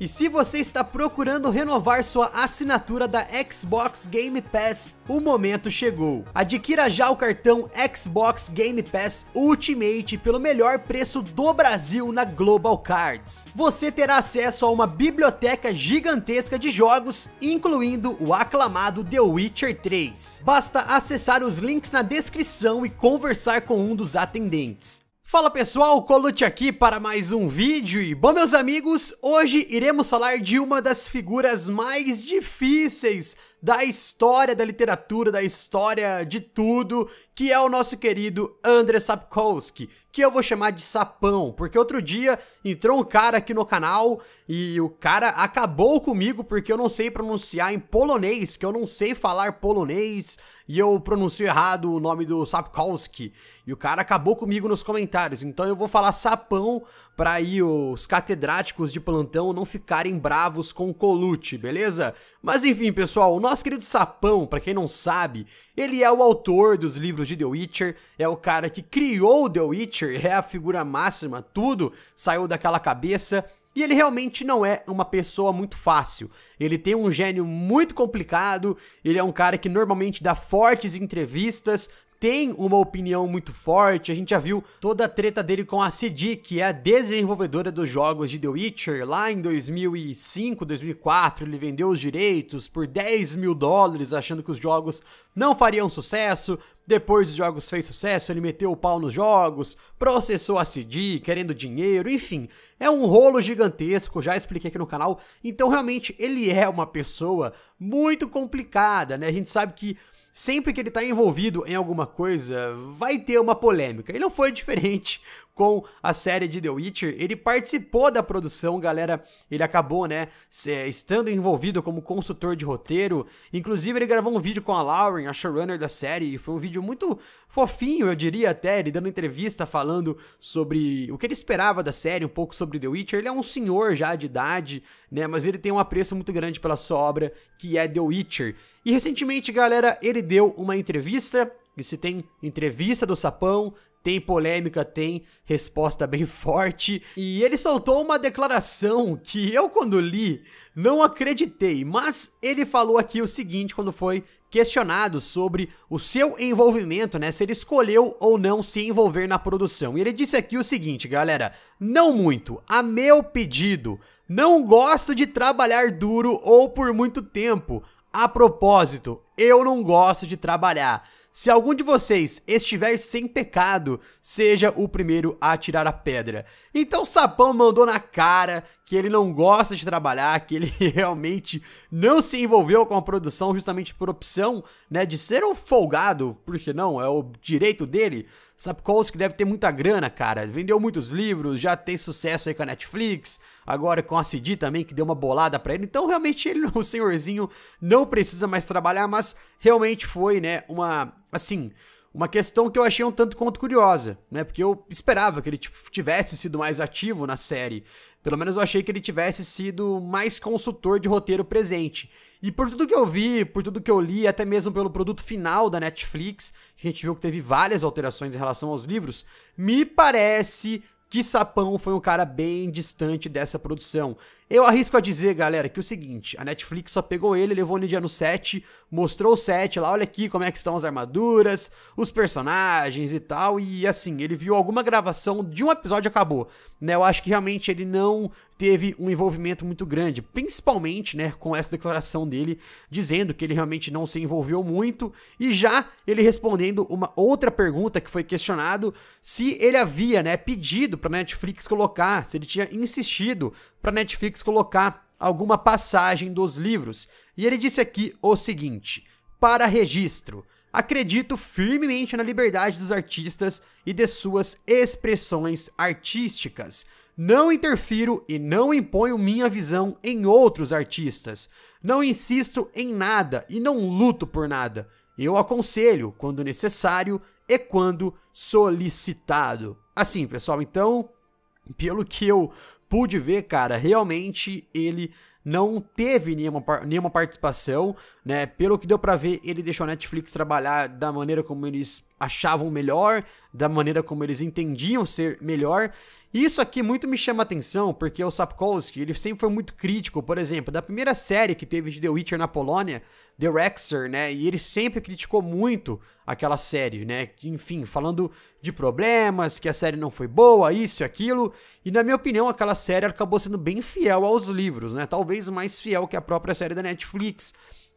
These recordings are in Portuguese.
E se você está procurando renovar sua assinatura da Xbox Game Pass, o momento chegou. Adquira já o cartão Xbox Game Pass Ultimate pelo melhor preço do Brasil na Global Cards. Você terá acesso a uma biblioteca gigantesca de jogos, incluindo o aclamado The Witcher 3. Basta acessar os links na descrição e conversar com um dos atendentes. Fala pessoal, Colute aqui para mais um vídeo e bom meus amigos, hoje iremos falar de uma das figuras mais difíceis da história da literatura, da história de tudo, que é o nosso querido André Sapkowski, que eu vou chamar de sapão, porque outro dia entrou um cara aqui no canal e o cara acabou comigo porque eu não sei pronunciar em polonês, que eu não sei falar polonês e eu pronuncio errado o nome do Sapkowski. E o cara acabou comigo nos comentários, então eu vou falar sapão para aí os catedráticos de plantão não ficarem bravos com o Colute, beleza? Mas enfim, pessoal, o nosso querido sapão, para quem não sabe, ele é o autor dos livros de The Witcher, é o cara que criou The Witcher é a figura máxima, tudo saiu daquela cabeça. E ele realmente não é uma pessoa muito fácil. Ele tem um gênio muito complicado, ele é um cara que normalmente dá fortes entrevistas, tem uma opinião muito forte. A gente já viu toda a treta dele com a CD, que é a desenvolvedora dos jogos de The Witcher. Lá em 2005, 2004, ele vendeu os direitos por 10 mil dólares, achando que os jogos não fariam sucesso. Depois os jogos fez sucesso, ele meteu o pau nos jogos, processou a CD, querendo dinheiro, enfim. É um rolo gigantesco, já expliquei aqui no canal. Então, realmente, ele é uma pessoa muito complicada, né? A gente sabe que sempre que ele está envolvido em alguma coisa, vai ter uma polêmica. E não foi diferente com a série de The Witcher. Ele participou da produção, galera. Ele acabou, né, estando envolvido como consultor de roteiro. Inclusive, ele gravou um vídeo com a Lauren, a showrunner da série, e foi um vídeo muito fofinho, eu diria até, ele dando entrevista falando sobre o que ele esperava da série, um pouco sobre The Witcher. Ele é um senhor já de idade, né, mas ele tem um apreço muito grande pela sua obra, que é The Witcher. E recentemente, galera, ele deu uma entrevista e se tem entrevista do Sapão, tem polêmica, tem resposta bem forte. E ele soltou uma declaração que eu, quando li, não acreditei, mas ele falou aqui o seguinte quando foi questionado sobre o seu envolvimento, né, se ele escolheu ou não se envolver na produção. E ele disse aqui o seguinte, galera: "Não muito, a meu pedido. Não gosto de trabalhar duro ou por muito tempo. A propósito, eu não gosto de trabalhar. Se algum de vocês estiver sem pecado, seja o primeiro a tirar a pedra. Então Sapão mandou na cara que ele não gosta de trabalhar, que ele realmente não se envolveu com a produção justamente por opção, né, de ser um folgado, porque não, é o direito dele. Sapkowski deve ter muita grana, cara. Vendeu muitos livros, já tem sucesso aí com a Netflix, agora com a CD também, que deu uma bolada para ele. Então, realmente, ele, o senhorzinho não precisa mais trabalhar, mas realmente foi, né, uma, assim... Uma questão que eu achei um tanto quanto curiosa, né? Porque eu esperava que ele tivesse sido mais ativo na série. Pelo menos eu achei que ele tivesse sido mais consultor de roteiro presente. E por tudo que eu vi, por tudo que eu li, até mesmo pelo produto final da Netflix, que a gente viu que teve várias alterações em relação aos livros, me parece que Sapão foi um cara bem distante dessa produção. Eu arrisco a dizer, galera, que é o seguinte, a Netflix só pegou ele, levou o Nidia no set, mostrou o set lá, olha aqui como é que estão as armaduras, os personagens e tal, e assim, ele viu alguma gravação de um episódio e acabou. Né? Eu acho que realmente ele não teve um envolvimento muito grande, principalmente, né, com essa declaração dele dizendo que ele realmente não se envolveu muito e já ele respondendo uma outra pergunta que foi questionado se ele havia, né, pedido para Netflix colocar, se ele tinha insistido para Netflix colocar alguma passagem dos livros. E ele disse aqui o seguinte: para registro. Acredito firmemente na liberdade dos artistas e de suas expressões artísticas. Não interfiro e não imponho minha visão em outros artistas. Não insisto em nada e não luto por nada. Eu aconselho quando necessário e quando solicitado. Assim, pessoal, então, pelo que eu pude ver, cara, realmente ele não teve nenhuma, nenhuma participação, né? Pelo que deu para ver, ele deixou a Netflix trabalhar da maneira como eles achavam melhor, da maneira como eles entendiam ser melhor isso aqui muito me chama atenção, porque o Sapkowski, ele sempre foi muito crítico, por exemplo, da primeira série que teve de The Witcher na Polônia, The Rexer, né? E ele sempre criticou muito aquela série, né? Enfim, falando de problemas, que a série não foi boa, isso e aquilo. E na minha opinião, aquela série acabou sendo bem fiel aos livros, né? Talvez mais fiel que a própria série da Netflix.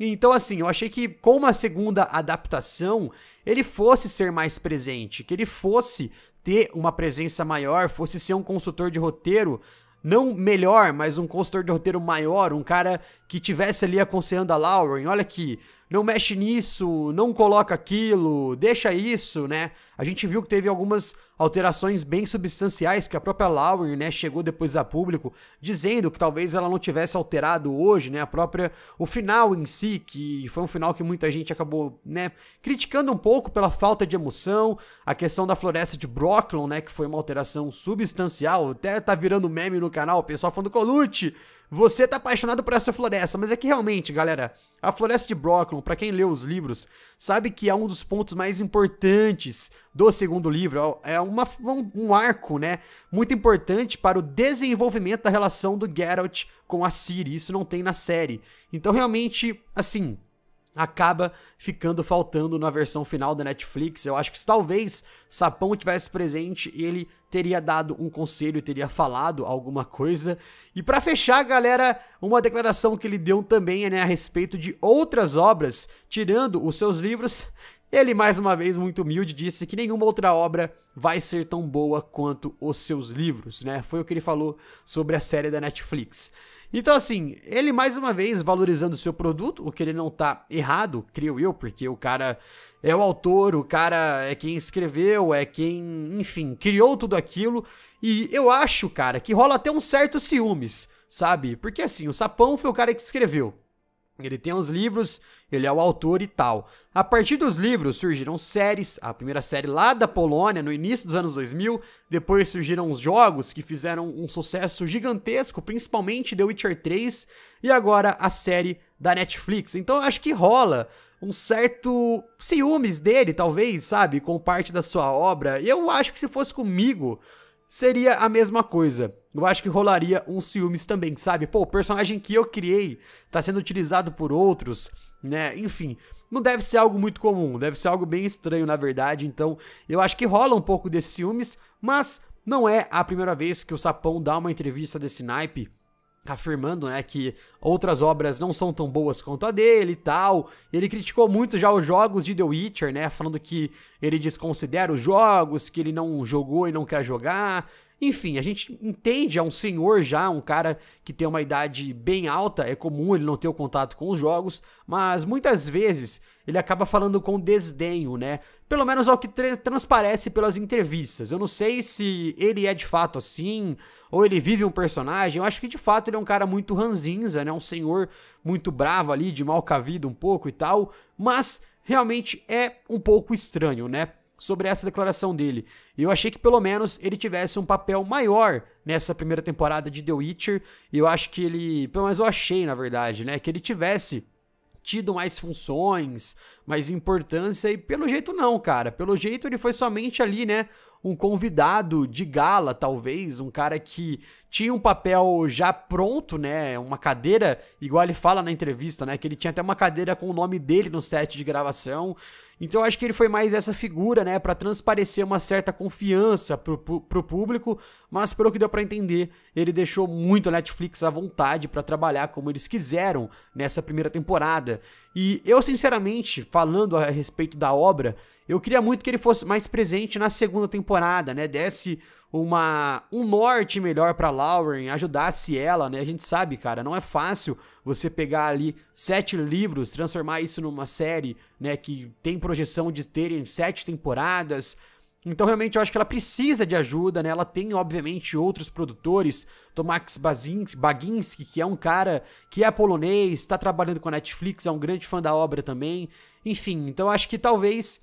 Então, assim, eu achei que com uma segunda adaptação, ele fosse ser mais presente, que ele fosse ter uma presença maior, fosse ser um consultor de roteiro, não melhor, mas um consultor de roteiro maior, um cara que tivesse ali aconselhando a Lauren, olha aqui, não mexe nisso, não coloca aquilo, deixa isso, né? A gente viu que teve algumas alterações bem substanciais que a própria Lauren, né, chegou depois a público dizendo que talvez ela não tivesse alterado hoje, né, a própria o final em si, que foi um final que muita gente acabou, né, criticando um pouco pela falta de emoção, a questão da floresta de Brooklyn, né, que foi uma alteração substancial, até tá virando meme no canal, o pessoal falando Colute, você tá apaixonado por essa floresta mas é que realmente, galera, a Floresta de Brocklon, para quem leu os livros, sabe que é um dos pontos mais importantes do segundo livro. É, é uma, um, um arco, né? Muito importante para o desenvolvimento da relação do Geralt com a Ciri. Isso não tem na série. Então, realmente, assim, acaba ficando faltando na versão final da Netflix. Eu acho que se talvez Sapão tivesse presente, ele teria dado um conselho, teria falado alguma coisa. E para fechar, galera, uma declaração que ele deu também né, a respeito de outras obras, tirando os seus livros. Ele, mais uma vez, muito humilde, disse que nenhuma outra obra vai ser tão boa quanto os seus livros, né? Foi o que ele falou sobre a série da Netflix. Então, assim, ele mais uma vez valorizando o seu produto, o que ele não tá errado, creio eu, porque o cara é o autor, o cara é quem escreveu, é quem, enfim, criou tudo aquilo. E eu acho, cara, que rola até um certo ciúmes, sabe? Porque assim, o Sapão foi o cara que escreveu. Ele tem os livros, ele é o autor e tal. A partir dos livros surgiram séries, a primeira série lá da Polônia, no início dos anos 2000. Depois surgiram os jogos que fizeram um sucesso gigantesco, principalmente The Witcher 3, e agora a série da Netflix. Então acho que rola um certo ciúmes dele, talvez, sabe, com parte da sua obra. Eu acho que se fosse comigo, seria a mesma coisa eu acho que rolaria uns ciúmes também, sabe? Pô, o personagem que eu criei tá sendo utilizado por outros, né? Enfim, não deve ser algo muito comum, deve ser algo bem estranho, na verdade. Então, eu acho que rola um pouco desses ciúmes, mas não é a primeira vez que o Sapão dá uma entrevista desse naipe afirmando, né, que outras obras não são tão boas quanto a dele e tal. Ele criticou muito já os jogos de The Witcher, né, falando que ele desconsidera os jogos, que ele não jogou e não quer jogar, enfim, a gente entende, é um senhor já, um cara que tem uma idade bem alta, é comum ele não ter o contato com os jogos, mas muitas vezes ele acaba falando com desdenho, né? Pelo menos ao é que tra transparece pelas entrevistas. Eu não sei se ele é de fato assim, ou ele vive um personagem. Eu acho que de fato ele é um cara muito ranzinza, né? Um senhor muito bravo ali, de mal cavido um pouco e tal, mas realmente é um pouco estranho, né? sobre essa declaração dele. Eu achei que pelo menos ele tivesse um papel maior nessa primeira temporada de The Witcher. E eu acho que ele, pelo menos eu achei, na verdade, né, que ele tivesse tido mais funções, mais importância e pelo jeito não, cara. Pelo jeito ele foi somente ali, né, um convidado de gala, talvez, um cara que tinha um papel já pronto, né? Uma cadeira, igual ele fala na entrevista, né? Que ele tinha até uma cadeira com o nome dele no set de gravação. Então acho que ele foi mais essa figura, né, para transparecer uma certa confiança pro, pro público, mas pelo que deu para entender, ele deixou muito a Netflix à vontade para trabalhar como eles quiseram nessa primeira temporada. E eu, sinceramente, falando a respeito da obra, eu queria muito que ele fosse mais presente na segunda temporada, né, desse uma, um norte melhor para Lauren, ajudasse ela, né? A gente sabe, cara, não é fácil você pegar ali sete livros, transformar isso numa série, né? Que tem projeção de terem sete temporadas. Então, realmente, eu acho que ela precisa de ajuda, né? Ela tem, obviamente, outros produtores. Tomax Baginski, que é um cara que é polonês, está trabalhando com a Netflix, é um grande fã da obra também. Enfim, então acho que talvez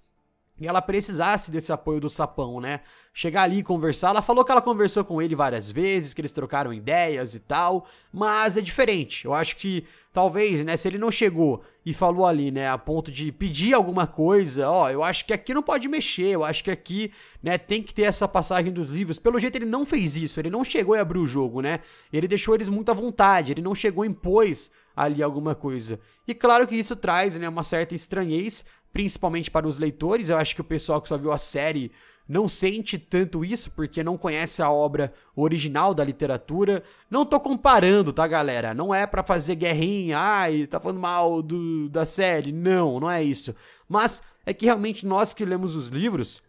e ela precisasse desse apoio do sapão, né? Chegar ali e conversar. Ela falou que ela conversou com ele várias vezes, que eles trocaram ideias e tal, mas é diferente. Eu acho que talvez, né, se ele não chegou e falou ali, né, a ponto de pedir alguma coisa, ó, eu acho que aqui não pode mexer, eu acho que aqui, né, tem que ter essa passagem dos livros. Pelo jeito ele não fez isso, ele não chegou e abriu o jogo, né? Ele deixou eles muito à vontade, ele não chegou e impôs ali alguma coisa. E claro que isso traz, né, uma certa estranhez principalmente para os leitores. Eu acho que o pessoal que só viu a série não sente tanto isso porque não conhece a obra original da literatura. Não tô comparando, tá, galera? Não é para fazer guerrinha, ai, tá falando mal do, da série. Não, não é isso. Mas é que realmente nós que lemos os livros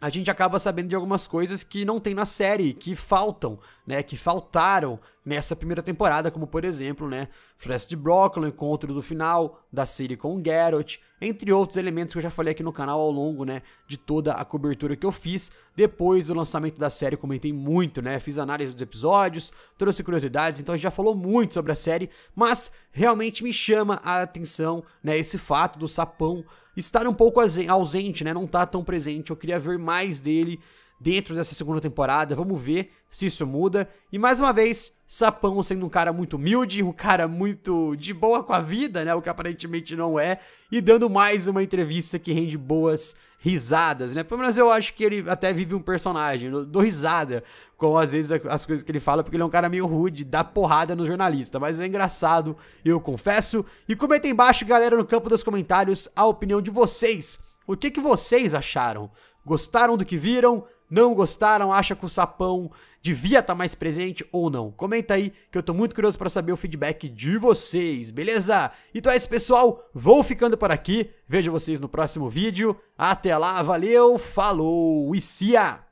a gente acaba sabendo de algumas coisas que não tem na série, que faltam, né, que faltaram nessa primeira temporada, como por exemplo, né, Floresta de Broccoli, o encontro do final da série com o Geralt, entre outros elementos que eu já falei aqui no canal ao longo, né, de toda a cobertura que eu fiz depois do lançamento da série, comentei muito, né, fiz análise dos episódios, trouxe curiosidades, então a gente já falou muito sobre a série, mas realmente me chama a atenção, né, esse fato do sapão estar um pouco ausente, né? Não tá tão presente. Eu queria ver mais dele dentro dessa segunda temporada. Vamos ver se isso muda. E mais uma vez, Sapão sendo um cara muito humilde, um cara muito de boa com a vida, né? O que aparentemente não é. E dando mais uma entrevista que rende boas risadas, né? Pelo menos eu acho que ele até vive um personagem. Eu dou risada com, às vezes, as coisas que ele fala, porque ele é um cara meio rude, dá porrada no jornalista. Mas é engraçado, eu confesso. E comenta aí embaixo, galera, no campo dos comentários, a opinião de vocês. O que, que vocês acharam? Gostaram do que viram? Não gostaram? Acha que o sapão devia estar tá mais presente ou não? Comenta aí que eu tô muito curioso para saber o feedback de vocês, beleza? Então é isso, pessoal. Vou ficando por aqui. Vejo vocês no próximo vídeo. Até lá, valeu, falou e cia!